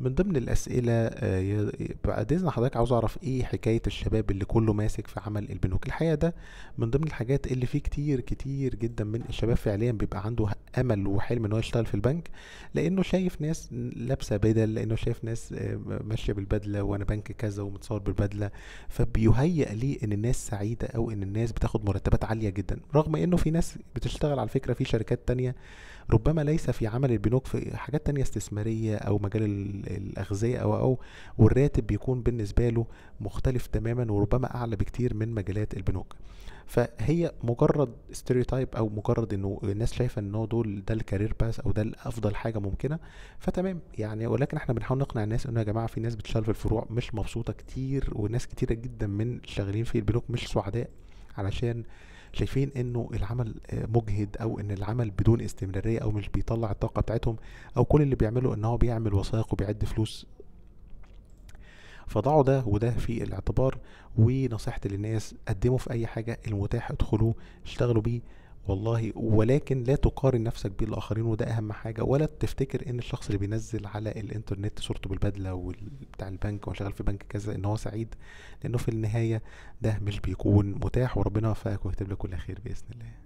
من ضمن الأسئلة آه، بعد إذن حضرتك عاوز أعرف إيه حكاية الشباب اللي كله ماسك في عمل البنوك الحقيقة ده من ضمن الحاجات اللي فيه كتير كتير جدا من الشباب فعليا بيبقى عنده أمل وحلم إن هو يشتغل في البنك لأنه شايف ناس لابسة بدل لأنه شايف ناس آه، ماشية بالبدلة وأنا بنك كذا ومتصور بالبدلة فبيهيأ ليه إن الناس سعيدة أو إن الناس بتاخد مرتبات عالية جدا رغم إنه في ناس بتشتغل على فكرة في شركات تانية ربما ليس في عمل البنوك في حاجات تانية استثمارية أو مجال الاغذيه او او والراتب بيكون بالنسبه له مختلف تماما وربما اعلى بكتير من مجالات البنوك فهي مجرد ستيريوتايب او مجرد انه الناس شايفه ان دول ده الكارير باس او ده الافضل حاجه ممكنه فتمام يعني ولكن احنا بنحاول نقنع الناس انه يا جماعه في ناس بتشتغل في الفروع مش مبسوطه كتير وناس كتيره جدا من الشغالين في البنوك مش سعداء علشان شايفين انه العمل آه، مجهد او ان العمل بدون استمراريه او مش بيطلع الطاقه بتاعتهم او كل اللي بيعمله ان هو بيعمل وثائق وبيعد فلوس فضعوا ده وده في الاعتبار ونصيحتي للناس قدموا في اي حاجه المتاح ادخلوا اشتغلوا بيه والله ولكن لا تقارن نفسك بالاخرين وده اهم حاجه ولا تفتكر ان الشخص اللي بينزل على الانترنت صورته بالبدله وبتاع البنك وشغال في بنك كذا ان هو سعيد لانه في النهايه ده مش بيكون متاح وربنا يوفقك ويكتب لك كل خير باذن الله